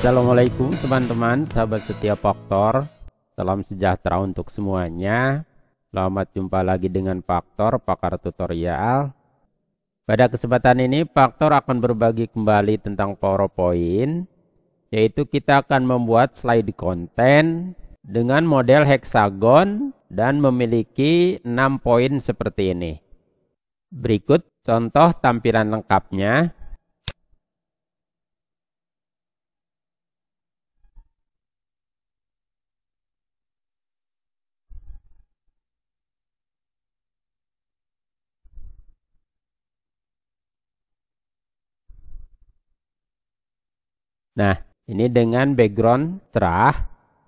Assalamualaikum teman-teman, sahabat setia Faktor. Salam sejahtera untuk semuanya. Selamat jumpa lagi dengan Faktor, pakar tutorial. Pada kesempatan ini, Faktor akan berbagi kembali tentang PowerPoint, yaitu kita akan membuat slide konten dengan model heksagon dan memiliki 6 poin seperti ini. Berikut contoh tampilan lengkapnya. Nah, ini dengan background cerah.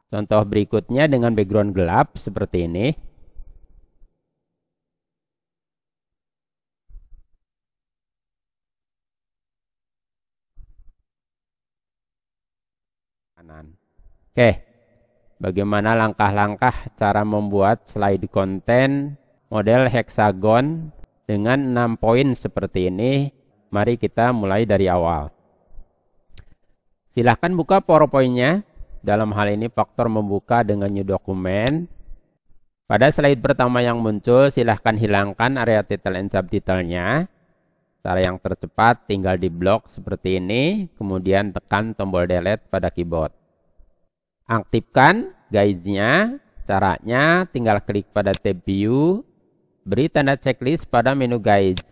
Contoh berikutnya dengan background gelap seperti ini. Kanan. Oke, bagaimana langkah-langkah cara membuat slide konten model heksagon dengan 6 poin seperti ini. Mari kita mulai dari awal. Silahkan buka PowerPoint-nya. Dalam hal ini faktor membuka dengan new dokumen. Pada slide pertama yang muncul, silahkan hilangkan area title and subtitle-nya. Cara yang tercepat tinggal di blok seperti ini, kemudian tekan tombol delete pada keyboard. Aktifkan guys-nya. Caranya tinggal klik pada tab view, beri tanda checklist pada menu guides.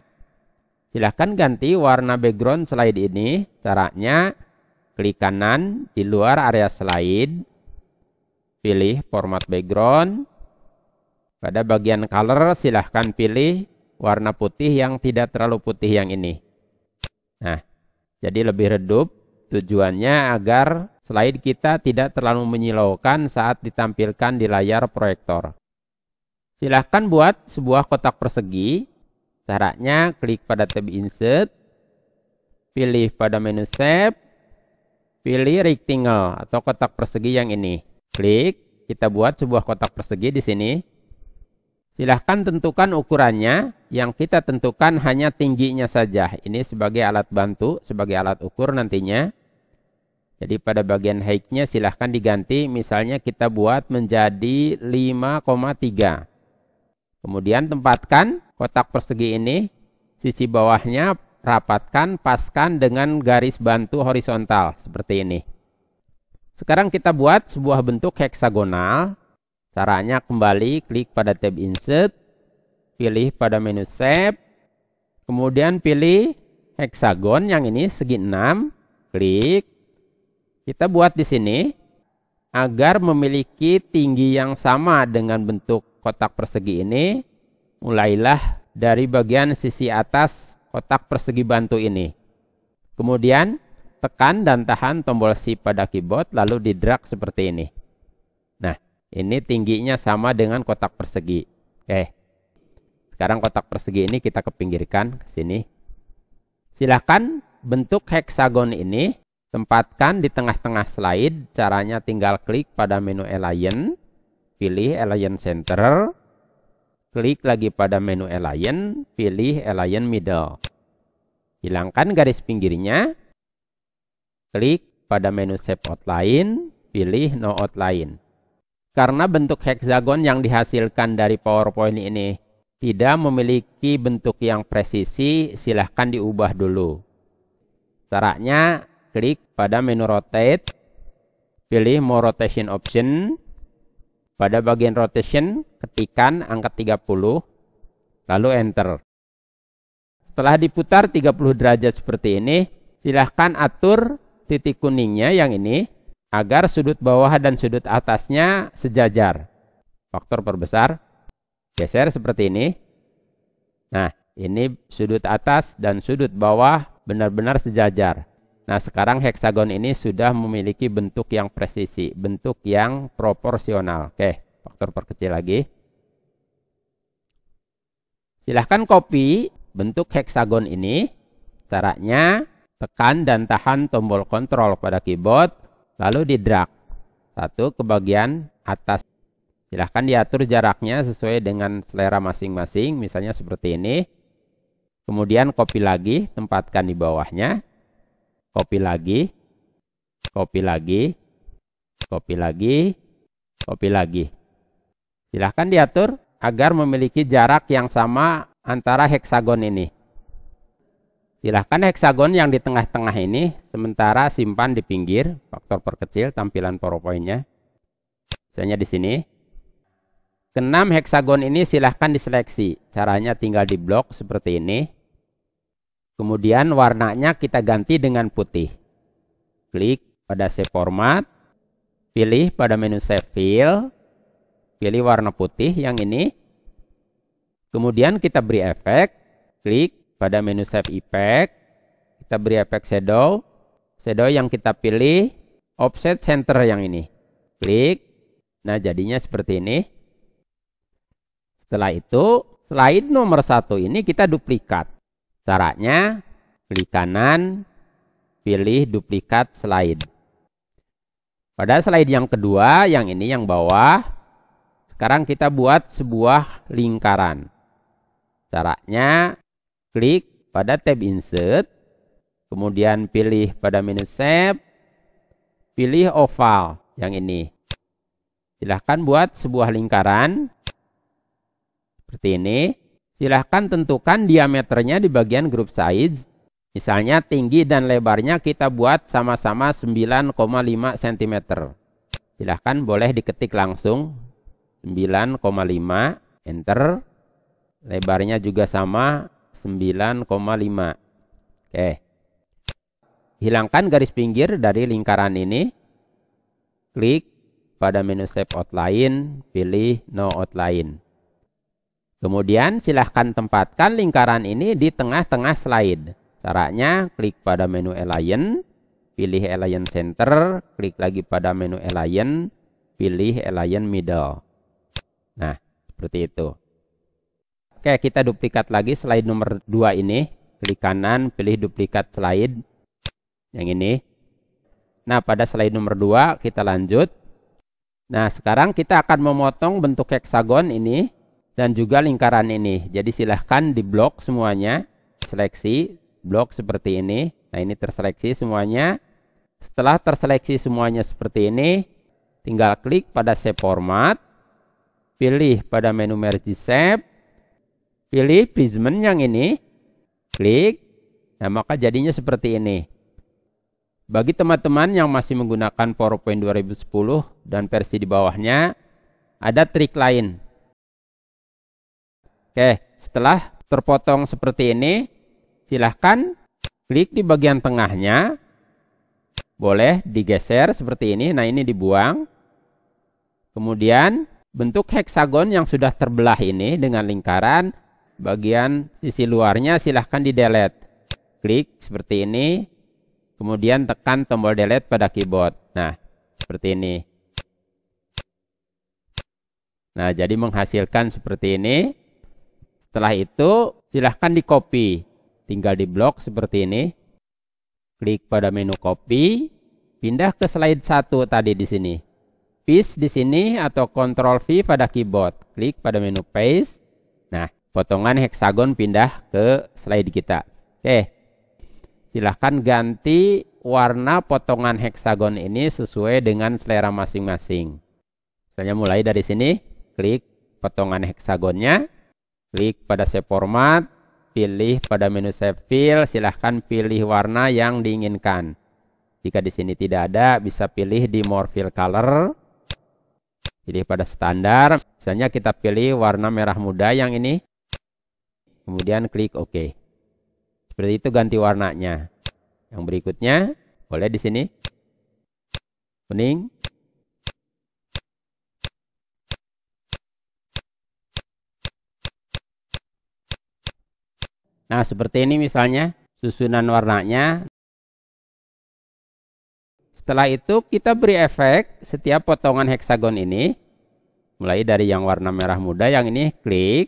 Silahkan ganti warna background slide ini. Caranya Klik kanan, di luar area slide, pilih format background. Pada bagian color, silahkan pilih warna putih yang tidak terlalu putih yang ini. Nah, jadi lebih redup. Tujuannya agar slide kita tidak terlalu menyilaukan saat ditampilkan di layar proyektor. Silahkan buat sebuah kotak persegi. Caranya klik pada tab insert, pilih pada menu shape, Pilih rectangle atau kotak persegi yang ini. Klik, kita buat sebuah kotak persegi di sini. Silahkan tentukan ukurannya, yang kita tentukan hanya tingginya saja. Ini sebagai alat bantu, sebagai alat ukur nantinya. Jadi pada bagian height-nya silahkan diganti, misalnya kita buat menjadi 5,3. Kemudian tempatkan kotak persegi ini, sisi bawahnya rapatkan, paskan dengan garis bantu horizontal seperti ini. Sekarang kita buat sebuah bentuk heksagonal. Caranya kembali klik pada tab Insert, pilih pada menu Shape, kemudian pilih heksagon yang ini segi 6, klik. Kita buat di sini agar memiliki tinggi yang sama dengan bentuk kotak persegi ini. Mulailah dari bagian sisi atas kotak persegi bantu ini. Kemudian tekan dan tahan tombol shift pada keyboard lalu di drag seperti ini. Nah, ini tingginya sama dengan kotak persegi. Oke. Eh, sekarang kotak persegi ini kita kepinggirkan ke sini. Silakan bentuk heksagon ini tempatkan di tengah-tengah slide. Caranya tinggal klik pada menu align, pilih align center, klik lagi pada menu align, pilih align middle. Hilangkan garis pinggirnya, klik pada menu shape outline, pilih no outline. Karena bentuk heksagon yang dihasilkan dari PowerPoint ini tidak memiliki bentuk yang presisi, silahkan diubah dulu. Caranya, klik pada menu rotate, pilih more rotation option, pada bagian rotation, ketikan angka 30, lalu enter. Setelah diputar 30 derajat seperti ini, silahkan atur titik kuningnya yang ini, agar sudut bawah dan sudut atasnya sejajar. Faktor perbesar, geser seperti ini. Nah, ini sudut atas dan sudut bawah benar-benar sejajar. Nah, sekarang heksagon ini sudah memiliki bentuk yang presisi, bentuk yang proporsional. Oke, faktor perkecil lagi. Silahkan copy bentuk heksagon ini. Caranya tekan dan tahan tombol kontrol pada keyboard, lalu di drag. Satu ke bagian atas. Silahkan diatur jaraknya sesuai dengan selera masing-masing, misalnya seperti ini. Kemudian copy lagi, tempatkan di bawahnya copy lagi, copy lagi, copy lagi, copy lagi. Silahkan diatur agar memiliki jarak yang sama antara heksagon ini. Silahkan heksagon yang di tengah-tengah ini sementara simpan di pinggir, faktor perkecil tampilan PowerPoint-nya. Misalnya di sini. Kenam heksagon ini silahkan diseleksi. Caranya tinggal di blok seperti ini. Kemudian warnanya kita ganti dengan putih. Klik pada save format. Pilih pada menu save fill. Pilih warna putih yang ini. Kemudian kita beri efek. Klik pada menu save effect. Kita beri efek shadow. Shadow yang kita pilih offset center yang ini. Klik. Nah jadinya seperti ini. Setelah itu slide nomor satu ini kita duplikat Caranya, klik kanan, pilih duplikat slide. Pada slide yang kedua, yang ini yang bawah, sekarang kita buat sebuah lingkaran. Caranya, klik pada tab insert, kemudian pilih pada menu shape, pilih oval yang ini. Silahkan buat sebuah lingkaran seperti ini. Silahkan tentukan diameternya di bagian grup size. Misalnya tinggi dan lebarnya kita buat sama-sama 9,5 cm. Silahkan boleh diketik langsung 9,5 enter. Lebarnya juga sama 9,5. Oke. Hilangkan garis pinggir dari lingkaran ini. Klik pada menu shape outline, pilih no outline. Kemudian silahkan tempatkan lingkaran ini di tengah-tengah slide. Caranya klik pada menu align, pilih align center, klik lagi pada menu align, pilih align middle. Nah, seperti itu. Oke, kita duplikat lagi slide nomor 2 ini. Klik kanan, pilih duplikat slide. Yang ini. Nah, pada slide nomor 2 kita lanjut. Nah, sekarang kita akan memotong bentuk heksagon ini dan juga lingkaran ini. Jadi silahkan di blok semuanya, seleksi, blok seperti ini. Nah ini terseleksi semuanya. Setelah terseleksi semuanya seperti ini, tinggal klik pada Save format, pilih pada menu merge Save, pilih prismen yang ini, klik, nah maka jadinya seperti ini. Bagi teman-teman yang masih menggunakan PowerPoint 2010 dan versi di bawahnya, ada trik lain Oke, setelah terpotong seperti ini, silahkan klik di bagian tengahnya. Boleh digeser seperti ini. Nah, ini dibuang. Kemudian, bentuk heksagon yang sudah terbelah ini dengan lingkaran, bagian sisi luarnya silahkan di-delete. Klik seperti ini. Kemudian tekan tombol delete pada keyboard. Nah, seperti ini. Nah, jadi menghasilkan seperti ini. Setelah itu silahkan di copy. Tinggal di blok seperti ini. Klik pada menu copy. Pindah ke slide 1 tadi di sini. Paste di sini atau Ctrl V pada keyboard. Klik pada menu paste. Nah, potongan heksagon pindah ke slide kita. Oke. Silahkan ganti warna potongan heksagon ini sesuai dengan selera masing-masing. Misalnya mulai dari sini, klik potongan heksagonnya. Klik pada save format, pilih pada menu save file, silahkan pilih warna yang diinginkan. Jika di sini tidak ada, bisa pilih di more fill color. Pilih pada standar, misalnya kita pilih warna merah muda yang ini. Kemudian klik OK. Seperti itu ganti warnanya. Yang berikutnya, boleh di sini. Kuning, Nah, seperti ini misalnya susunan warnanya. Setelah itu kita beri efek setiap potongan heksagon ini. Mulai dari yang warna merah muda yang ini klik.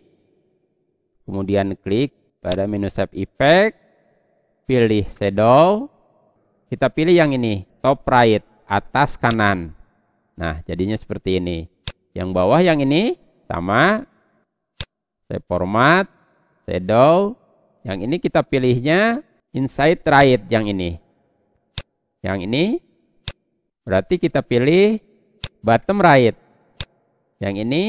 Kemudian klik pada menu shape effect. Pilih shadow. Kita pilih yang ini, top right, atas kanan. Nah, jadinya seperti ini. Yang bawah yang ini sama. Saya format, shadow, yang ini kita pilihnya inside right yang ini. Yang ini berarti kita pilih bottom right. Yang ini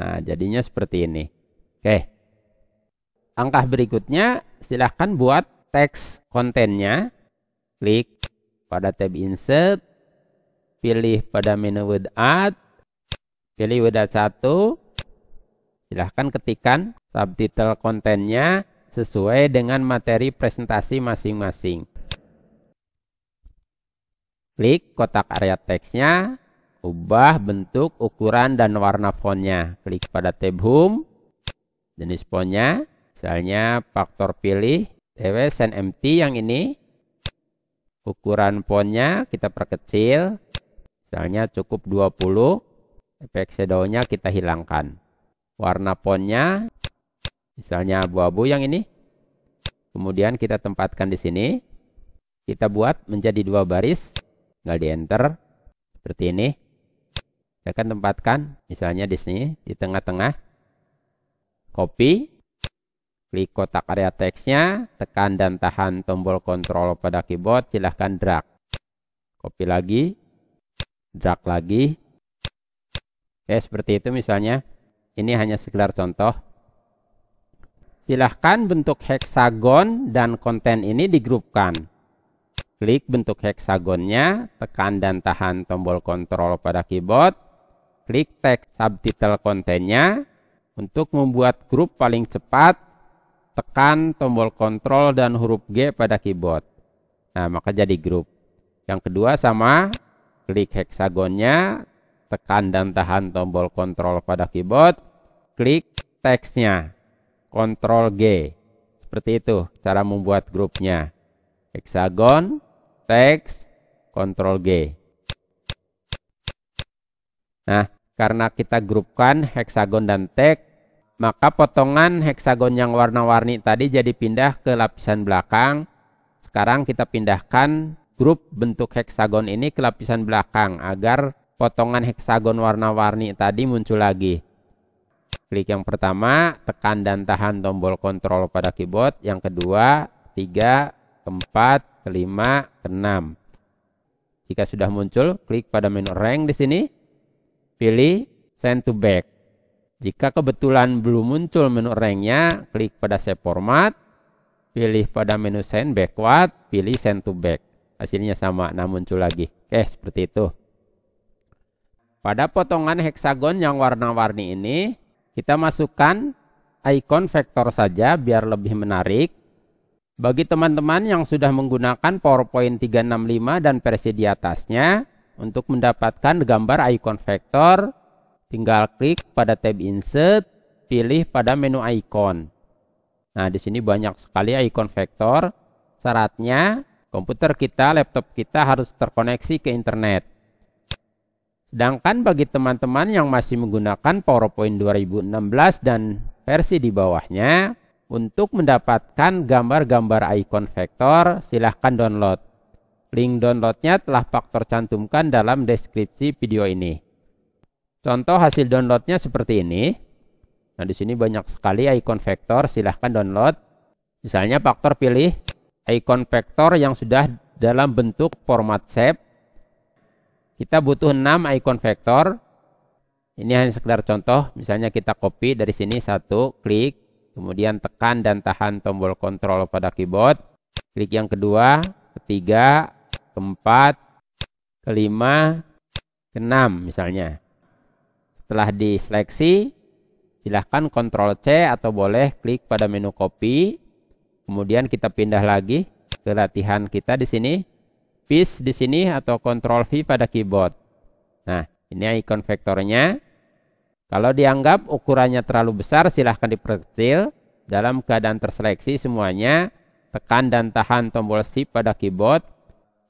Nah, jadinya seperti ini. Oke. Langkah berikutnya silahkan buat teks kontennya. Klik pada tab insert, pilih pada menu with add, pilih with add 1, Silahkan ketikkan subtitle kontennya sesuai dengan materi presentasi masing-masing. Klik kotak area teksnya, ubah bentuk, ukuran, dan warna fontnya. Klik pada tab Home, jenis fontnya, misalnya faktor pilih, TW Sen MT yang ini. Ukuran fontnya kita perkecil, misalnya cukup 20, efek shadownya kita hilangkan warna ponnya, misalnya abu-abu yang ini kemudian kita tempatkan di sini kita buat menjadi dua baris tinggal di enter seperti ini kita akan tempatkan misalnya di sini di tengah-tengah copy klik kotak area teksnya, tekan dan tahan tombol Control pada keyboard, silahkan drag. Copy lagi, drag lagi. Oke, seperti itu misalnya. Ini hanya sekedar contoh. Silahkan bentuk heksagon dan konten ini digrupkan. Klik bentuk heksagonnya, tekan dan tahan tombol kontrol pada keyboard. Klik teks subtitle kontennya. Untuk membuat grup paling cepat, tekan tombol kontrol dan huruf G pada keyboard. Nah, maka jadi grup. Yang kedua sama, klik heksagonnya, tekan dan tahan tombol kontrol pada keyboard, klik teksnya, Ctrl G. Seperti itu cara membuat grupnya. Hexagon, teks, Ctrl G. Nah, karena kita grupkan hexagon dan teks, maka potongan hexagon yang warna-warni tadi jadi pindah ke lapisan belakang. Sekarang kita pindahkan grup bentuk hexagon ini ke lapisan belakang agar potongan hexagon warna-warni tadi muncul lagi. Klik yang pertama, tekan dan tahan tombol kontrol pada keyboard. Yang kedua, tiga, keempat, kelima, keenam. Jika sudah muncul, klik pada menu rank di sini. Pilih send to back. Jika kebetulan belum muncul menu ranknya, klik pada save format. Pilih pada menu send backward, pilih send to back. Hasilnya sama, nah muncul lagi. Oke, seperti itu. Pada potongan heksagon yang warna-warni ini, kita masukkan icon vektor saja biar lebih menarik. Bagi teman-teman yang sudah menggunakan PowerPoint 365 dan versi di atasnya, untuk mendapatkan gambar icon vektor, tinggal klik pada tab Insert, pilih pada menu icon. Nah, di sini banyak sekali icon vektor. Syaratnya, komputer kita, laptop kita harus terkoneksi ke internet. Sedangkan bagi teman-teman yang masih menggunakan PowerPoint 2016 dan versi di bawahnya, untuk mendapatkan gambar-gambar icon vektor, silahkan download. Link downloadnya telah faktor cantumkan dalam deskripsi video ini. Contoh hasil downloadnya seperti ini. Nah, di sini banyak sekali icon vektor, silahkan download. Misalnya faktor pilih icon vektor yang sudah dalam bentuk format shape kita butuh 6 icon vektor. Ini hanya sekedar contoh. Misalnya kita copy dari sini satu, klik. Kemudian tekan dan tahan tombol Control pada keyboard. Klik yang kedua, ketiga, keempat, kelima, keenam misalnya. Setelah diseleksi, silahkan kontrol C atau boleh klik pada menu copy. Kemudian kita pindah lagi ke latihan kita di sini vis di sini atau Ctrl V pada keyboard. Nah, ini ikon vektornya. Kalau dianggap ukurannya terlalu besar, silahkan diperkecil. Dalam keadaan terseleksi semuanya, tekan dan tahan tombol Shift pada keyboard.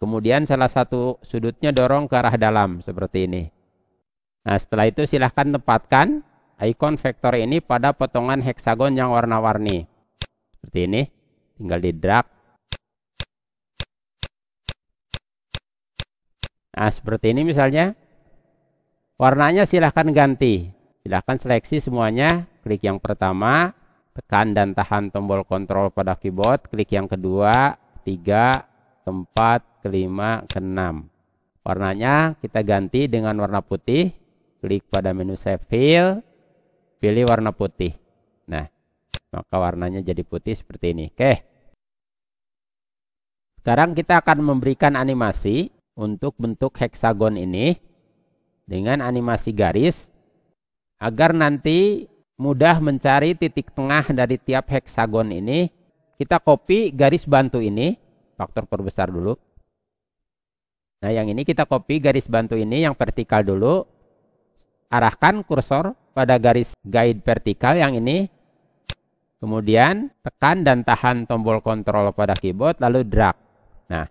Kemudian salah satu sudutnya dorong ke arah dalam, seperti ini. Nah, setelah itu silahkan tempatkan ikon vektor ini pada potongan heksagon yang warna-warni. Seperti ini, tinggal di drag Nah, seperti ini misalnya. Warnanya silahkan ganti. Silahkan seleksi semuanya. Klik yang pertama. Tekan dan tahan tombol kontrol pada keyboard. Klik yang kedua. Tiga. empat Kelima. Keenam. Warnanya kita ganti dengan warna putih. Klik pada menu save fill. Pilih warna putih. Nah, maka warnanya jadi putih seperti ini. Oke. Sekarang kita akan memberikan animasi untuk bentuk heksagon ini dengan animasi garis agar nanti mudah mencari titik tengah dari tiap heksagon ini kita copy garis bantu ini faktor perbesar dulu nah yang ini kita copy garis bantu ini yang vertikal dulu arahkan kursor pada garis guide vertikal yang ini kemudian tekan dan tahan tombol kontrol pada keyboard lalu drag nah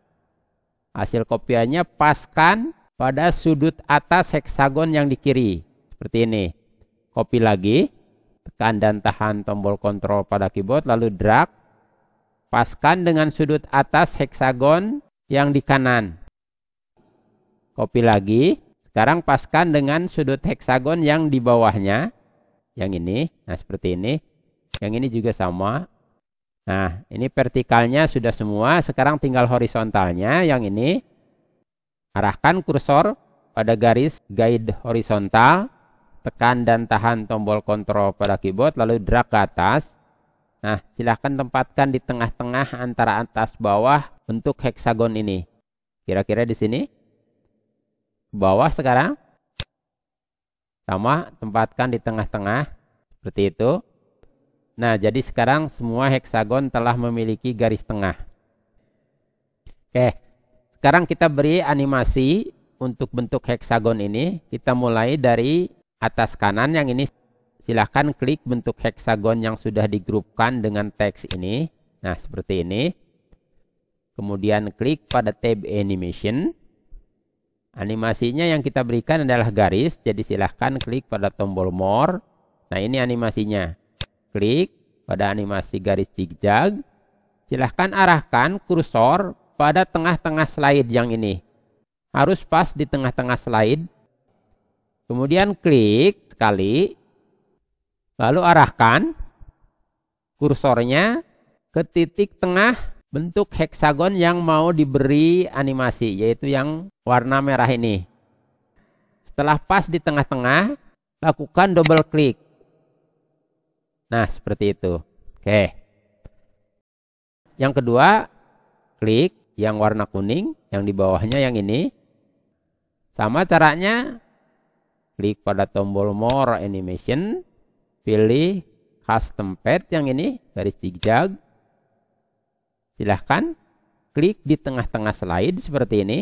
Hasil kopiannya paskan pada sudut atas heksagon yang di kiri. Seperti ini. Kopi lagi. Tekan dan tahan tombol kontrol pada keyboard lalu drag. Paskan dengan sudut atas heksagon yang di kanan. Kopi lagi. Sekarang paskan dengan sudut heksagon yang di bawahnya. Yang ini. Nah seperti ini. Yang ini juga sama. Nah, ini vertikalnya sudah semua, sekarang tinggal horizontalnya yang ini. Arahkan kursor pada garis guide horizontal, tekan dan tahan tombol kontrol pada keyboard, lalu drag ke atas. Nah, silahkan tempatkan di tengah-tengah antara atas bawah untuk heksagon ini. Kira-kira di sini. Bawah sekarang. Sama, tempatkan di tengah-tengah. Seperti itu. Nah, jadi sekarang semua heksagon telah memiliki garis tengah. Oke, sekarang kita beri animasi untuk bentuk heksagon ini. Kita mulai dari atas kanan yang ini. Silahkan klik bentuk heksagon yang sudah digrupkan dengan teks ini. Nah, seperti ini. Kemudian klik pada tab animation. Animasinya yang kita berikan adalah garis, jadi silahkan klik pada tombol more. Nah, ini animasinya klik pada animasi garis zigzag. Silahkan arahkan kursor pada tengah-tengah slide yang ini. Harus pas di tengah-tengah slide. Kemudian klik sekali. Lalu arahkan kursornya ke titik tengah bentuk heksagon yang mau diberi animasi, yaitu yang warna merah ini. Setelah pas di tengah-tengah, lakukan double klik. Nah, seperti itu. Oke. Yang kedua, klik yang warna kuning, yang di bawahnya yang ini. Sama caranya, klik pada tombol More Animation, pilih Custom Path yang ini, garis zigzag. Silahkan, klik di tengah-tengah slide seperti ini.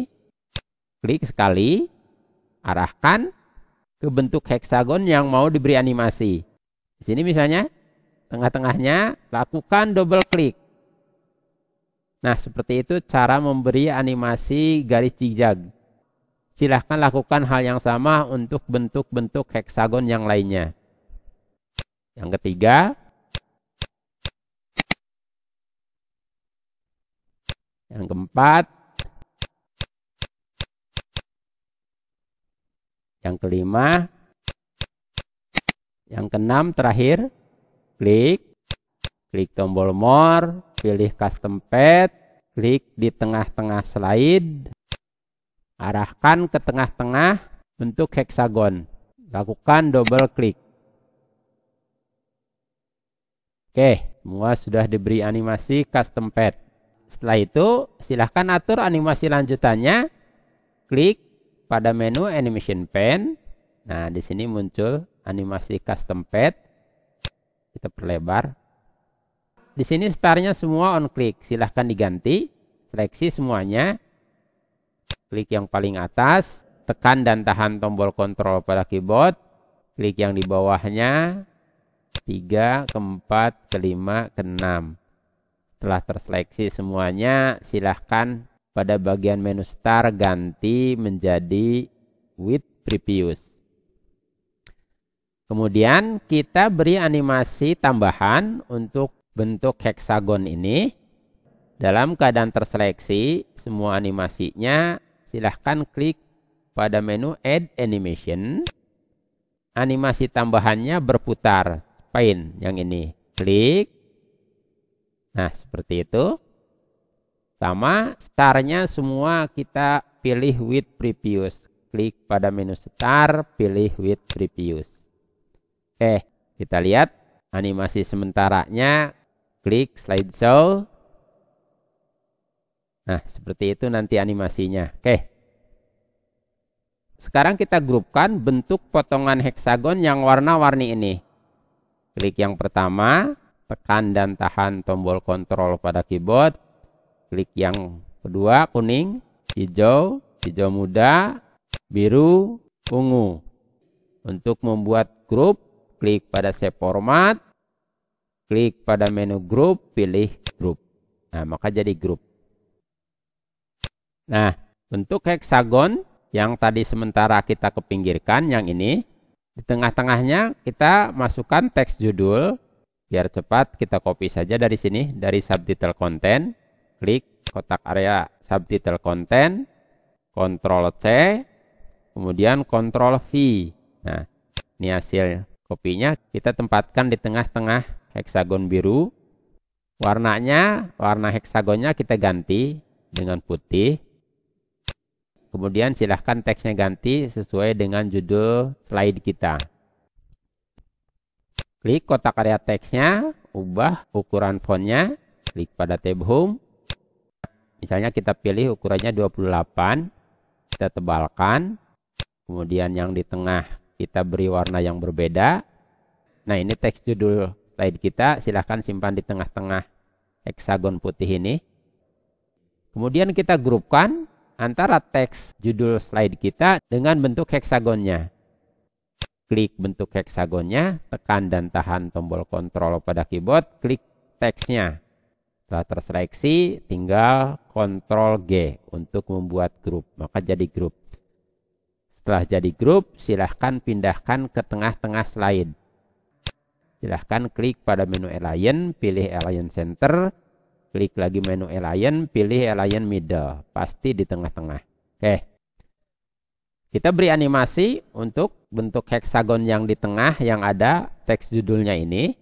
Klik sekali, arahkan ke bentuk heksagon yang mau diberi animasi. Di sini misalnya, tengah-tengahnya lakukan double klik. Nah, seperti itu cara memberi animasi garis zigzag. Silahkan lakukan hal yang sama untuk bentuk-bentuk heksagon yang lainnya. Yang ketiga, yang keempat, yang kelima, yang keenam terakhir, klik, klik tombol more, pilih custom pad, klik di tengah-tengah slide, arahkan ke tengah-tengah untuk hexagon, Lakukan double klik. Oke, semua sudah diberi animasi custom pad. Setelah itu, silahkan atur animasi lanjutannya. Klik pada menu animation pen. Nah, di sini muncul animasi custom pad kita perlebar di sini startnya semua on click silahkan diganti seleksi semuanya klik yang paling atas tekan dan tahan tombol kontrol pada keyboard klik yang di bawahnya 3 keempat kelima keenam 5 setelah terseleksi semuanya silahkan pada bagian menu start ganti menjadi with previous Kemudian kita beri animasi tambahan untuk bentuk heksagon ini. Dalam keadaan terseleksi semua animasinya, silahkan klik pada menu Add Animation. Animasi tambahannya berputar, spin yang ini. Klik. Nah, seperti itu. Sama, starnya semua kita pilih with previous. Klik pada menu star, pilih with previous. Oke, kita lihat animasi sementaranya. Klik slideshow. Nah, seperti itu nanti animasinya. Oke. Sekarang kita grupkan bentuk potongan heksagon yang warna-warni ini. Klik yang pertama, tekan dan tahan tombol kontrol pada keyboard. Klik yang kedua, kuning, hijau, hijau muda, biru, ungu. Untuk membuat grup, klik pada save format, klik pada menu grup, pilih grup. Nah, maka jadi grup. Nah, untuk heksagon yang tadi sementara kita kepinggirkan, yang ini, di tengah-tengahnya kita masukkan teks judul, biar cepat kita copy saja dari sini, dari subtitle content, klik kotak area subtitle content, Ctrl C, kemudian Ctrl V. Nah, ini hasilnya. Kopinya kita tempatkan di tengah-tengah heksagon biru. Warnanya, warna heksagonnya kita ganti dengan putih. Kemudian silahkan teksnya ganti sesuai dengan judul slide kita. Klik kotak area teksnya, ubah ukuran fontnya, klik pada tab home. Misalnya kita pilih ukurannya 28, kita tebalkan. Kemudian yang di tengah kita beri warna yang berbeda. Nah ini teks judul slide kita, silahkan simpan di tengah-tengah heksagon putih ini. Kemudian kita grupkan antara teks judul slide kita dengan bentuk heksagonnya. Klik bentuk heksagonnya, tekan dan tahan tombol kontrol pada keyboard, klik teksnya. Setelah terseleksi, tinggal kontrol G untuk membuat grup, maka jadi grup. Setelah jadi grup, silahkan pindahkan ke tengah-tengah slide. Silahkan klik pada menu Align, pilih Align Center, klik lagi menu Align, pilih Align Middle, pasti di tengah-tengah. Oke. Kita beri animasi untuk bentuk heksagon yang di tengah yang ada teks judulnya ini.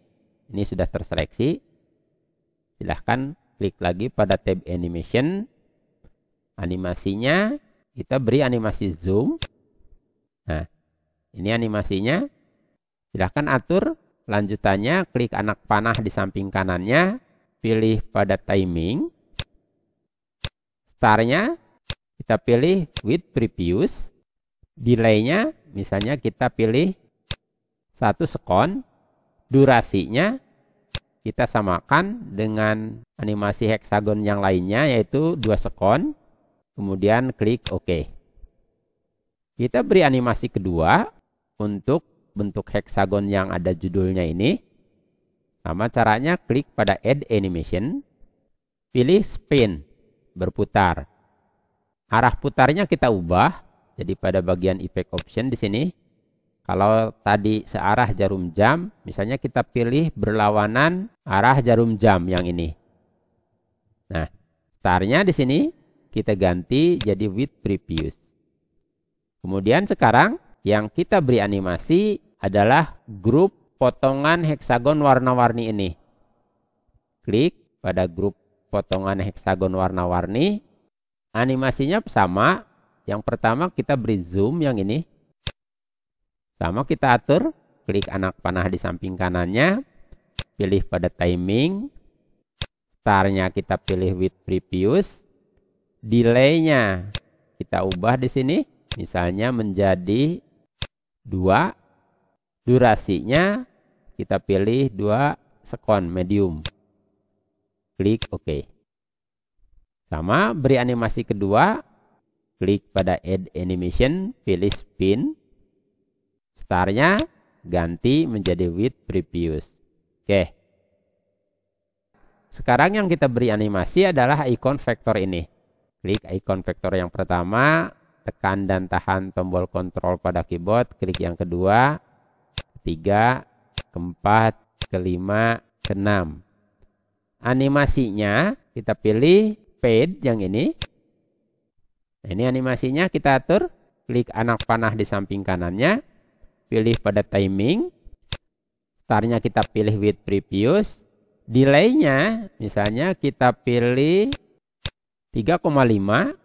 Ini sudah terseleksi. Silahkan klik lagi pada tab animation. Animasinya kita beri animasi zoom. Ini animasinya. Silahkan atur lanjutannya. Klik anak panah di samping kanannya. Pilih pada timing. Startnya kita pilih with previous. Delaynya misalnya kita pilih satu sekon. Durasinya kita samakan dengan animasi heksagon yang lainnya yaitu dua sekon. Kemudian klik OK. Kita beri animasi kedua untuk bentuk heksagon yang ada judulnya ini. Sama caranya klik pada add animation, pilih spin, berputar. Arah putarnya kita ubah, jadi pada bagian effect option di sini. Kalau tadi searah jarum jam, misalnya kita pilih berlawanan arah jarum jam yang ini. Nah, startnya di sini kita ganti jadi with previous. Kemudian sekarang yang kita beri animasi adalah grup potongan heksagon warna-warni ini. Klik pada grup potongan heksagon warna-warni. Animasinya sama. Yang pertama kita beri zoom yang ini. Sama kita atur. Klik anak panah di samping kanannya. Pilih pada timing. Starnya kita pilih with previous. Delaynya kita ubah di sini. Misalnya menjadi dua durasinya kita pilih dua sekon medium klik OK sama beri animasi kedua klik pada add animation pilih spin startnya ganti menjadi with previous oke sekarang yang kita beri animasi adalah icon vektor ini klik icon vektor yang pertama tekan dan tahan tombol kontrol pada keyboard, klik yang kedua, ketiga, keempat, kelima, keenam. Animasinya kita pilih fade yang ini. Nah, ini animasinya kita atur, klik anak panah di samping kanannya, pilih pada timing, startnya kita pilih with previous, delaynya misalnya kita pilih 3,5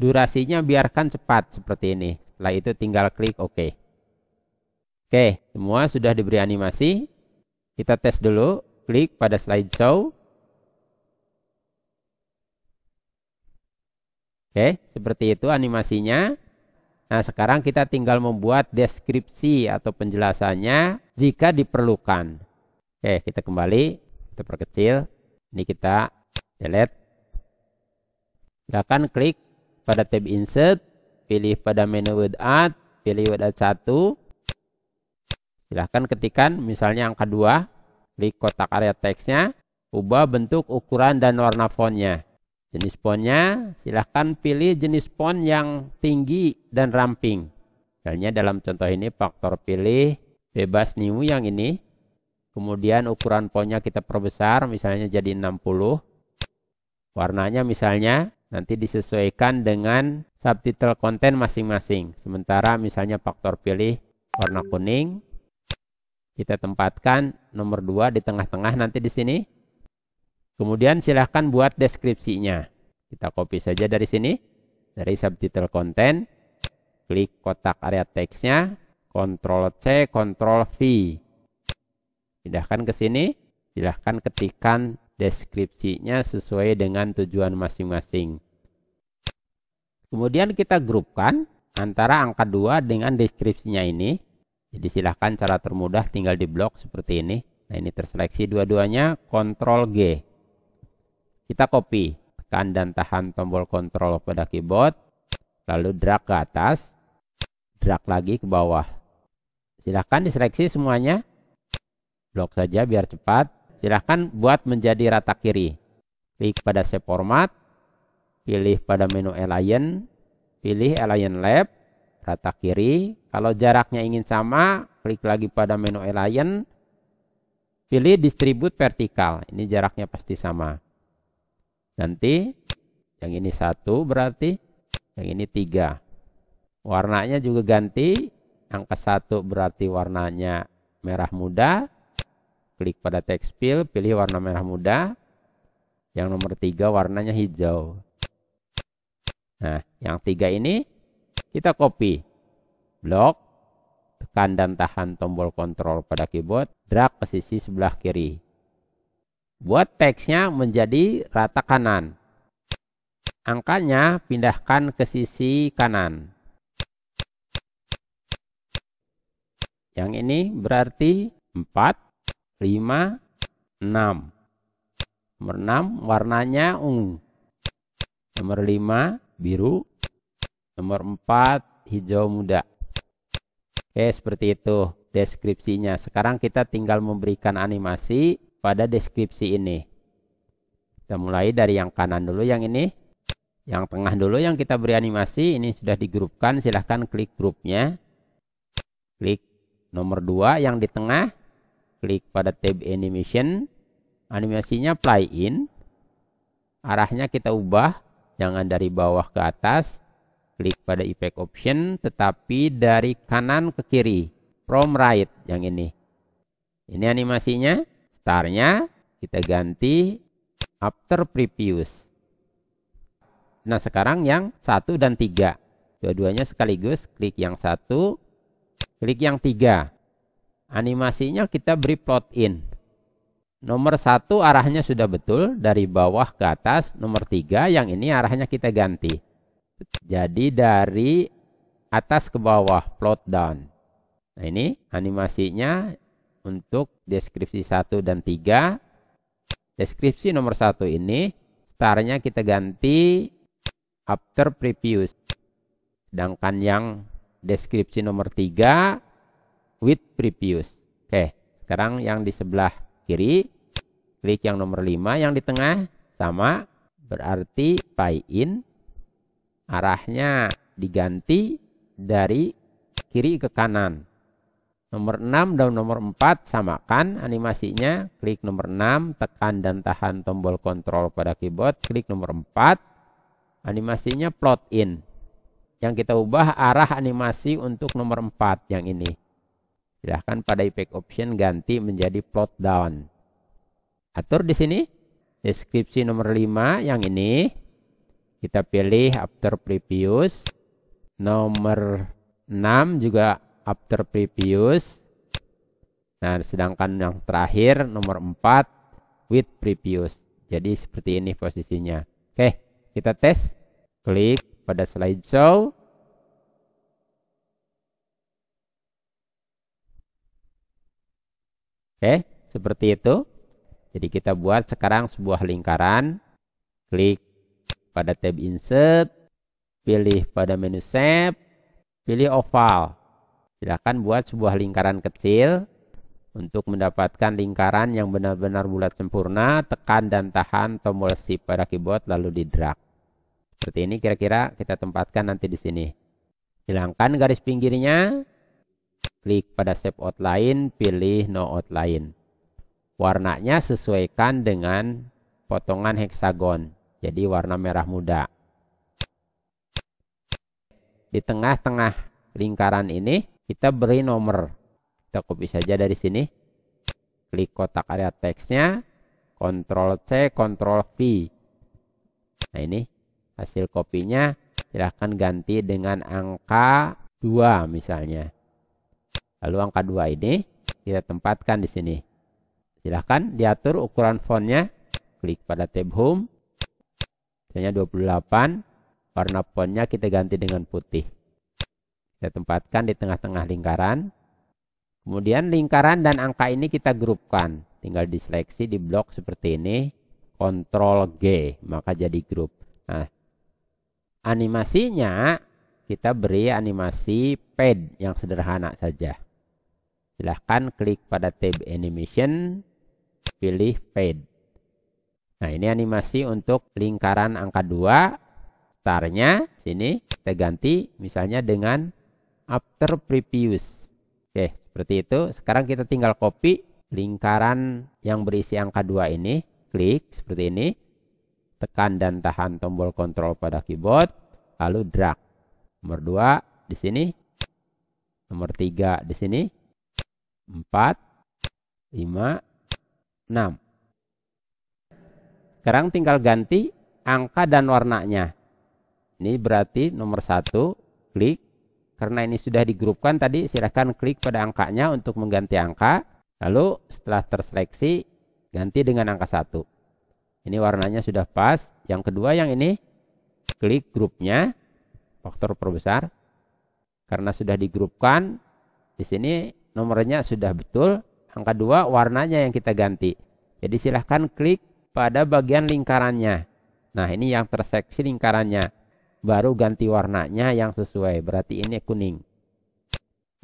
Durasinya biarkan cepat seperti ini. Setelah itu tinggal klik OK. Oke, semua sudah diberi animasi. Kita tes dulu. Klik pada slide show. Oke, seperti itu animasinya. Nah, sekarang kita tinggal membuat deskripsi atau penjelasannya jika diperlukan. Oke, kita kembali, kita perkecil. Ini kita delete. Silakan klik pada tab insert, pilih pada menu word art, pilih word art 1. Silahkan ketikan misalnya angka 2, klik kotak area teksnya, ubah bentuk ukuran dan warna fontnya. Jenis fontnya, silahkan pilih jenis font yang tinggi dan ramping. Misalnya dalam contoh ini faktor pilih bebas new yang ini. Kemudian ukuran fontnya kita perbesar, misalnya jadi 60. Warnanya misalnya nanti disesuaikan dengan subtitle konten masing-masing. Sementara misalnya faktor pilih warna kuning, kita tempatkan nomor 2 di tengah-tengah nanti di sini. Kemudian silahkan buat deskripsinya. Kita copy saja dari sini, dari subtitle konten, klik kotak area teksnya, Ctrl C, Ctrl V. Pindahkan ke sini, silahkan ketikkan deskripsinya sesuai dengan tujuan masing-masing. Kemudian kita grupkan antara angka 2 dengan deskripsinya ini. Jadi silahkan cara termudah tinggal di blok seperti ini. Nah ini terseleksi dua-duanya, Ctrl G. Kita copy, tekan dan tahan tombol Ctrl pada keyboard, lalu drag ke atas, drag lagi ke bawah. Silahkan diseleksi semuanya, blok saja biar cepat. Silahkan buat menjadi rata kiri. Klik pada save format, pilih pada menu align, pilih align Lab, rata kiri. Kalau jaraknya ingin sama, klik lagi pada menu align, pilih distribute vertikal. Ini jaraknya pasti sama. Nanti yang ini satu berarti, yang ini tiga. Warnanya juga ganti, angka satu berarti warnanya merah muda, Klik pada text fill, pilih warna merah muda. Yang nomor tiga warnanya hijau. Nah, yang tiga ini kita copy. Blok, tekan dan tahan tombol kontrol pada keyboard, drag ke sisi sebelah kiri. Buat teksnya menjadi rata kanan. Angkanya pindahkan ke sisi kanan. Yang ini berarti 4 lima, enam. Nomor enam warnanya ungu. Nomor lima biru. Nomor empat hijau muda. Oke, seperti itu deskripsinya. Sekarang kita tinggal memberikan animasi pada deskripsi ini. Kita mulai dari yang kanan dulu yang ini. Yang tengah dulu yang kita beri animasi, ini sudah digrupkan, silahkan klik grupnya. Klik nomor 2 yang di tengah, klik pada tab animation animasinya play in arahnya kita ubah jangan dari bawah ke atas klik pada effect option tetapi dari kanan ke kiri from right yang ini ini animasinya startnya kita ganti after previous nah sekarang yang satu dan tiga keduanya sekaligus klik yang satu klik yang tiga animasinya kita beri plot in. Nomor satu arahnya sudah betul dari bawah ke atas. Nomor tiga yang ini arahnya kita ganti. Jadi dari atas ke bawah plot down. Nah ini animasinya untuk deskripsi satu dan tiga. Deskripsi nomor satu ini starnya kita ganti after previous. Sedangkan yang deskripsi nomor tiga with previous. Oke, sekarang yang di sebelah kiri, klik yang nomor 5, yang di tengah sama, berarti pi in, arahnya diganti dari kiri ke kanan. Nomor 6 dan nomor 4 samakan animasinya. Klik nomor 6, tekan dan tahan tombol kontrol pada keyboard. Klik nomor 4, animasinya plot in. Yang kita ubah arah animasi untuk nomor 4 yang ini. Silahkan pada effect option ganti menjadi plot down. Atur di sini. Deskripsi nomor 5 yang ini. Kita pilih after previous. Nomor 6 juga after previous. Nah, sedangkan yang terakhir nomor 4 with previous. Jadi seperti ini posisinya. Oke, kita tes. Klik pada Slide Show. Oke, seperti itu. Jadi kita buat sekarang sebuah lingkaran. Klik pada tab insert, pilih pada menu shape, pilih oval. Silahkan buat sebuah lingkaran kecil. Untuk mendapatkan lingkaran yang benar-benar bulat sempurna, tekan dan tahan tombol shift pada keyboard lalu di drag. Seperti ini kira-kira kita tempatkan nanti di sini. Hilangkan garis pinggirnya, Klik pada Shape outline, pilih no outline. Warnanya sesuaikan dengan potongan heksagon, jadi warna merah muda. Di tengah-tengah lingkaran ini, kita beri nomor. Kita copy saja dari sini. Klik kotak area teksnya, Ctrl C, Ctrl V. Nah ini hasil kopinya silahkan ganti dengan angka 2 misalnya. Lalu angka 2 ini kita tempatkan di sini. Silahkan diatur ukuran fontnya. Klik pada tab home. Misalnya 28. Warna fontnya kita ganti dengan putih. Kita tempatkan di tengah-tengah lingkaran. Kemudian lingkaran dan angka ini kita grupkan. Tinggal diseleksi di blok seperti ini. Ctrl G. Maka jadi grup. Nah, animasinya kita beri animasi pad yang sederhana saja. Silahkan klik pada tab animation, pilih fade. Nah ini animasi untuk lingkaran angka 2, Startnya sini kita ganti misalnya dengan after previous. Oke seperti itu, sekarang kita tinggal copy lingkaran yang berisi angka 2 ini, klik seperti ini, tekan dan tahan tombol control pada keyboard, lalu drag. Nomor 2 di sini, nomor 3 di sini, 4, 5, 6. Sekarang tinggal ganti angka dan warnanya. Ini berarti nomor satu klik. Karena ini sudah digrupkan tadi, silahkan klik pada angkanya untuk mengganti angka. Lalu setelah terseleksi, ganti dengan angka satu. Ini warnanya sudah pas. Yang kedua yang ini, klik grupnya, faktor perbesar. Karena sudah digrupkan, di sini nomornya sudah betul. Angka 2 warnanya yang kita ganti. Jadi silahkan klik pada bagian lingkarannya. Nah ini yang terseksi lingkarannya. Baru ganti warnanya yang sesuai. Berarti ini kuning.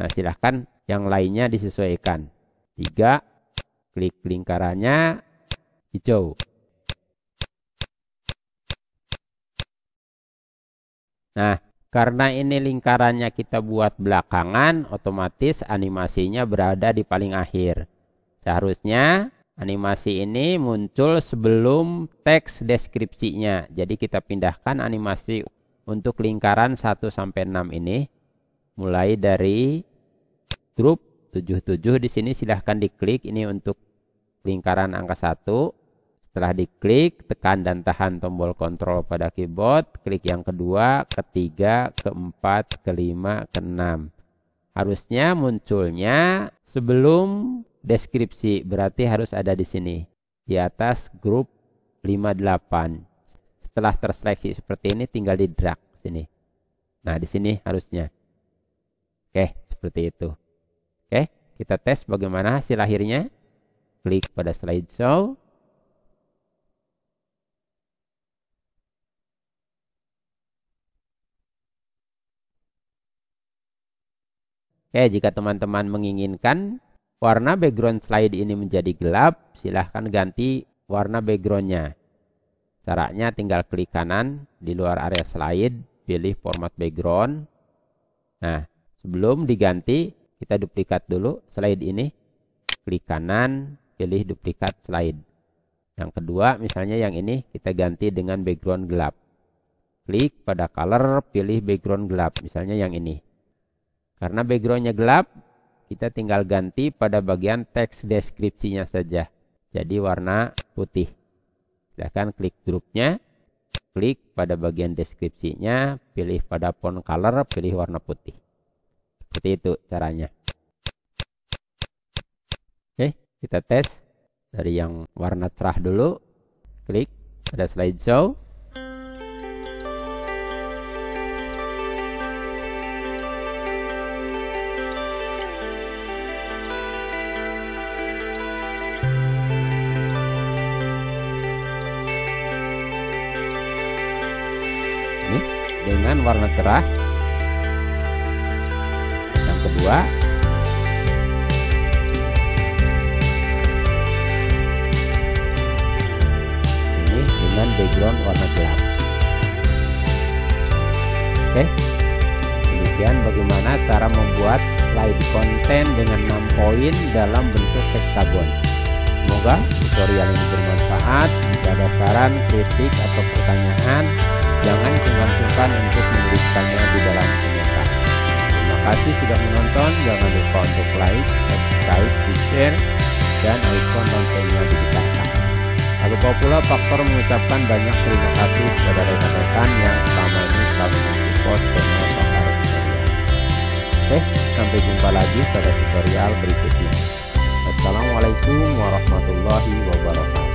Nah silahkan yang lainnya disesuaikan. Tiga Klik lingkarannya hijau. Nah karena ini lingkarannya kita buat belakangan, otomatis animasinya berada di paling akhir. Seharusnya animasi ini muncul sebelum teks deskripsinya. Jadi kita pindahkan animasi untuk lingkaran 1 sampai 6 ini mulai dari grup 77 di sini silahkan diklik ini untuk lingkaran angka 1 setelah diklik, tekan dan tahan tombol kontrol pada keyboard, klik yang kedua, ketiga, keempat, kelima, keenam. Harusnya munculnya sebelum deskripsi, berarti harus ada di sini, di atas grup 58. Setelah terseleksi seperti ini, tinggal di drag sini. Nah, di sini harusnya. Oke, seperti itu. Oke, kita tes bagaimana hasil akhirnya. Klik pada slide show. Oke, jika teman-teman menginginkan warna background slide ini menjadi gelap, silahkan ganti warna backgroundnya. Caranya tinggal klik kanan di luar area slide, pilih format background. Nah, sebelum diganti, kita duplikat dulu slide ini. Klik kanan, pilih duplikat slide. Yang kedua, misalnya yang ini, kita ganti dengan background gelap. Klik pada color, pilih background gelap, misalnya yang ini. Karena backgroundnya gelap, kita tinggal ganti pada bagian teks deskripsinya saja. Jadi warna putih. Silahkan klik grupnya, klik pada bagian deskripsinya, pilih pada font color, pilih warna putih. Seperti itu caranya. Oke, kita tes dari yang warna cerah dulu. Klik pada slideshow. warna cerah yang kedua ini dengan background warna gelap oke demikian bagaimana cara membuat slide konten dengan 6 poin dalam bentuk hexagon semoga tutorial ini bermanfaat jika ada saran kritik atau pertanyaan Jangan sungkan untuk menuliskannya di dalam komentar. Terima kasih sudah menonton. Jangan lupa untuk like, subscribe, di share, dan ikon loncengnya di Tak lupa pula faktor mengucapkan banyak terima kasih kepada rekan-rekan yang selama ini telah mensupport channel Fakar Tutorial. Oke, sampai jumpa lagi pada tutorial berikutnya. Assalamualaikum warahmatullahi wabarakatuh.